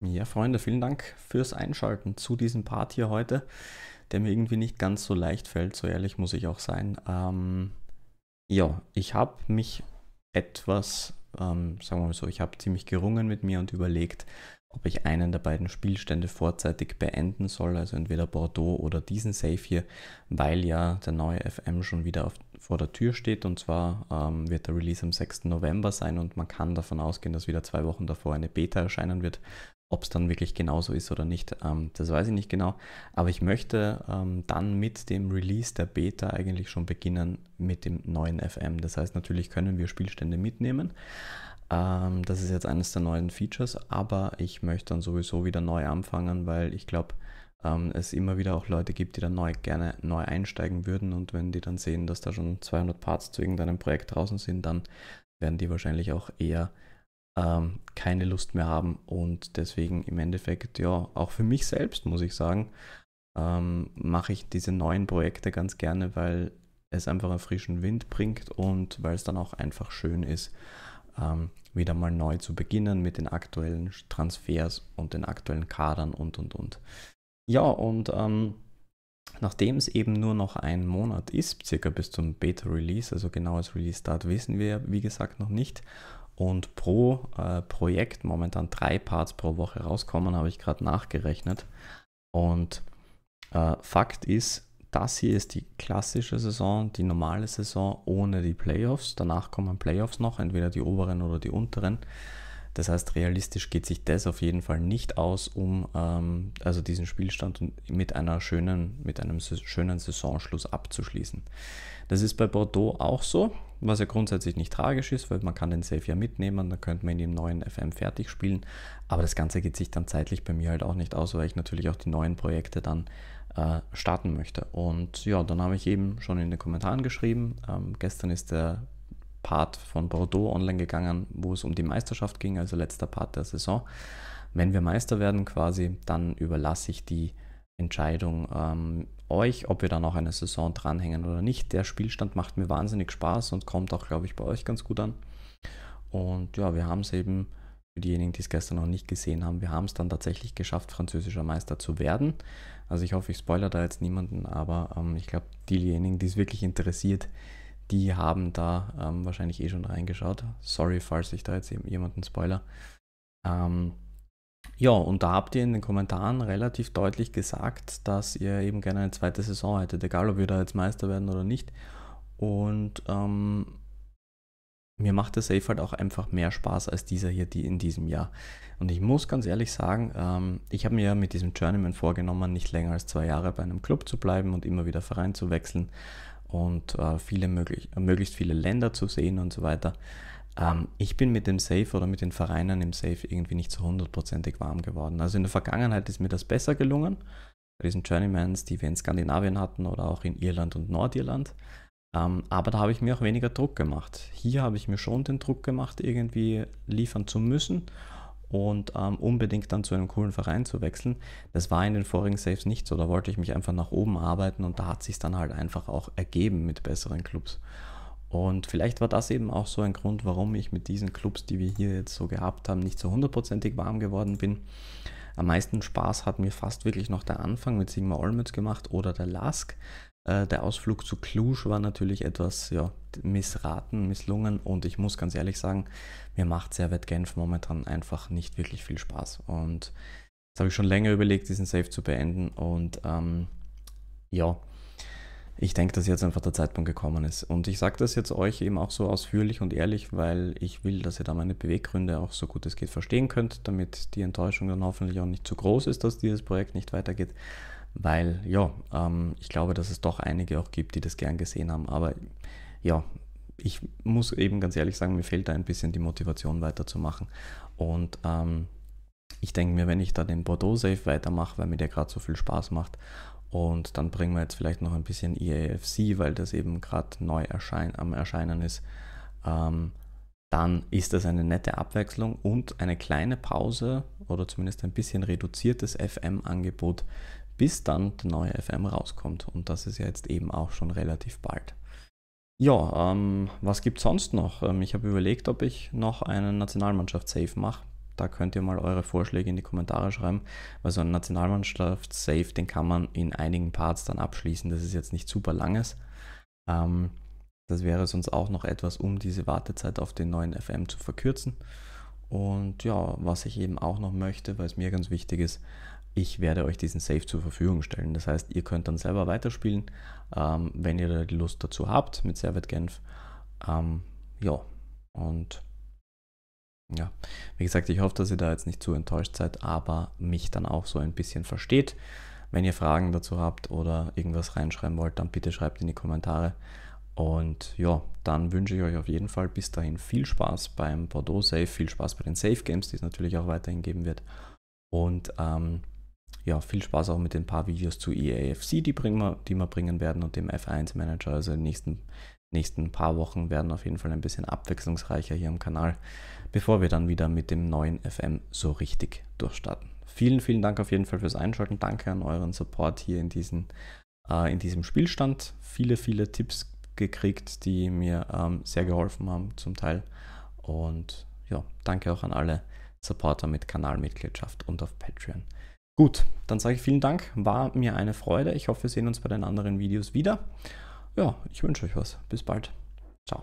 Ja, Freunde, vielen Dank fürs Einschalten zu diesem Part hier heute, der mir irgendwie nicht ganz so leicht fällt, so ehrlich muss ich auch sein. Ähm, ja, ich habe mich etwas, ähm, sagen wir mal so, ich habe ziemlich gerungen mit mir und überlegt, ob ich einen der beiden Spielstände vorzeitig beenden soll, also entweder Bordeaux oder diesen Safe hier, weil ja der neue FM schon wieder auf, vor der Tür steht und zwar ähm, wird der Release am 6. November sein und man kann davon ausgehen, dass wieder zwei Wochen davor eine Beta erscheinen wird. Ob es dann wirklich genauso ist oder nicht, ähm, das weiß ich nicht genau. Aber ich möchte ähm, dann mit dem Release der Beta eigentlich schon beginnen mit dem neuen FM. Das heißt, natürlich können wir Spielstände mitnehmen. Ähm, das ist jetzt eines der neuen Features, aber ich möchte dann sowieso wieder neu anfangen, weil ich glaube, ähm, es immer wieder auch Leute gibt, die dann neu, gerne neu einsteigen würden. Und wenn die dann sehen, dass da schon 200 Parts zu irgendeinem Projekt draußen sind, dann werden die wahrscheinlich auch eher ähm, keine Lust mehr haben und deswegen im Endeffekt, ja, auch für mich selbst muss ich sagen, ähm, mache ich diese neuen Projekte ganz gerne, weil es einfach einen frischen Wind bringt und weil es dann auch einfach schön ist, ähm, wieder mal neu zu beginnen mit den aktuellen Transfers und den aktuellen Kadern und und und. Ja, und ähm, nachdem es eben nur noch ein Monat ist, circa bis zum Beta-Release, also genaues Release-Start wissen wir wie gesagt noch nicht und pro äh, Projekt momentan drei Parts pro Woche rauskommen, habe ich gerade nachgerechnet. Und äh, Fakt ist, das hier ist die klassische Saison, die normale Saison ohne die Playoffs. Danach kommen Playoffs noch, entweder die oberen oder die unteren. Das heißt, realistisch geht sich das auf jeden Fall nicht aus, um ähm, also diesen Spielstand mit einer schönen, mit einem schönen Saisonschluss abzuschließen. Das ist bei Bordeaux auch so was ja grundsätzlich nicht tragisch ist, weil man kann den Safe ja mitnehmen, dann könnte man ihn im neuen FM fertig spielen. Aber das Ganze geht sich dann zeitlich bei mir halt auch nicht aus, weil ich natürlich auch die neuen Projekte dann äh, starten möchte. Und ja, dann habe ich eben schon in den Kommentaren geschrieben, ähm, gestern ist der Part von Bordeaux online gegangen, wo es um die Meisterschaft ging, also letzter Part der Saison. Wenn wir Meister werden quasi, dann überlasse ich die Entscheidung ähm, euch, ob wir da noch eine Saison dranhängen oder nicht. Der Spielstand macht mir wahnsinnig Spaß und kommt auch, glaube ich, bei euch ganz gut an. Und ja, wir haben es eben, für diejenigen, die es gestern noch nicht gesehen haben, wir haben es dann tatsächlich geschafft, französischer Meister zu werden. Also ich hoffe, ich spoilere da jetzt niemanden, aber ähm, ich glaube, diejenigen, die es wirklich interessiert, die haben da ähm, wahrscheinlich eh schon reingeschaut. Sorry, falls ich da jetzt eben jemanden spoiler. Ähm, ja, und da habt ihr in den Kommentaren relativ deutlich gesagt, dass ihr eben gerne eine zweite Saison hättet, egal ob wir da jetzt Meister werden oder nicht. Und ähm, mir macht der Safe halt auch einfach mehr Spaß als dieser hier die in diesem Jahr. Und ich muss ganz ehrlich sagen, ähm, ich habe mir ja mit diesem Journeyman vorgenommen, nicht länger als zwei Jahre bei einem Club zu bleiben und immer wieder Verein zu wechseln und äh, viele möglich, möglichst viele Länder zu sehen und so weiter. Ähm, ich bin mit dem Safe oder mit den Vereinen im Safe irgendwie nicht so hundertprozentig warm geworden. Also in der Vergangenheit ist mir das besser gelungen, bei diesen Journeymans, die wir in Skandinavien hatten oder auch in Irland und Nordirland. Ähm, aber da habe ich mir auch weniger Druck gemacht. Hier habe ich mir schon den Druck gemacht, irgendwie liefern zu müssen und ähm, unbedingt dann zu einem coolen Verein zu wechseln. Das war in den vorigen Saves nicht so. Da wollte ich mich einfach nach oben arbeiten und da hat sich dann halt einfach auch ergeben mit besseren Clubs. Und vielleicht war das eben auch so ein Grund, warum ich mit diesen Clubs, die wir hier jetzt so gehabt haben, nicht so hundertprozentig warm geworden bin. Am meisten Spaß hat mir fast wirklich noch der Anfang mit Sigma Olmütz gemacht oder der Lask. Äh, der Ausflug zu Cluj war natürlich etwas ja, missraten, misslungen und ich muss ganz ehrlich sagen, mir macht Servet Genf momentan einfach nicht wirklich viel Spaß. Und jetzt habe ich schon länger überlegt, diesen Save zu beenden und ähm, ja, ich denke, dass jetzt einfach der Zeitpunkt gekommen ist. Und ich sage das jetzt euch eben auch so ausführlich und ehrlich, weil ich will, dass ihr da meine Beweggründe auch so gut es geht verstehen könnt, damit die Enttäuschung dann hoffentlich auch nicht zu groß ist, dass dieses Projekt nicht weitergeht. Weil, ja, ähm, ich glaube, dass es doch einige auch gibt, die das gern gesehen haben. Aber ja, ich muss eben ganz ehrlich sagen, mir fehlt da ein bisschen die Motivation weiterzumachen. Und ähm, ich denke mir, wenn ich da den Bordeaux Safe weitermache, weil mir der gerade so viel Spaß macht und dann bringen wir jetzt vielleicht noch ein bisschen EAFC, weil das eben gerade neu erschein am Erscheinen ist. Ähm, dann ist das eine nette Abwechslung und eine kleine Pause oder zumindest ein bisschen reduziertes FM-Angebot, bis dann der neue FM rauskommt. Und das ist ja jetzt eben auch schon relativ bald. Ja, ähm, was gibt es sonst noch? Ähm, ich habe überlegt, ob ich noch einen nationalmannschaft safe mache. Da könnt ihr mal eure Vorschläge in die Kommentare schreiben, weil so ein Nationalmannschafts-Save, den kann man in einigen Parts dann abschließen. Das ist jetzt nicht super langes. Ähm, das wäre sonst auch noch etwas, um diese Wartezeit auf den neuen FM zu verkürzen. Und ja, was ich eben auch noch möchte, weil es mir ganz wichtig ist, ich werde euch diesen Safe zur Verfügung stellen. Das heißt, ihr könnt dann selber weiterspielen, ähm, wenn ihr da Lust dazu habt mit Servet Genf. Ähm, ja, und ja, wie gesagt, ich hoffe, dass ihr da jetzt nicht zu enttäuscht seid, aber mich dann auch so ein bisschen versteht. Wenn ihr Fragen dazu habt oder irgendwas reinschreiben wollt, dann bitte schreibt in die Kommentare. Und ja, dann wünsche ich euch auf jeden Fall bis dahin viel Spaß beim Bordeaux Safe, viel Spaß bei den Safe Games, die es natürlich auch weiterhin geben wird. Und ähm, ja, viel Spaß auch mit den paar Videos zu EAFC, die, bringen wir, die wir bringen werden und dem F1 Manager. Also in den nächsten, nächsten paar Wochen werden auf jeden Fall ein bisschen abwechslungsreicher hier am Kanal, bevor wir dann wieder mit dem neuen FM so richtig durchstarten. Vielen, vielen Dank auf jeden Fall fürs Einschalten. Danke an euren Support hier in, diesen, äh, in diesem Spielstand. Viele, viele Tipps gekriegt, die mir ähm, sehr geholfen haben zum Teil. Und ja, danke auch an alle Supporter mit Kanalmitgliedschaft und auf Patreon. Gut, dann sage ich vielen Dank. War mir eine Freude. Ich hoffe, wir sehen uns bei den anderen Videos wieder. Ja, ich wünsche euch was. Bis bald. Ciao.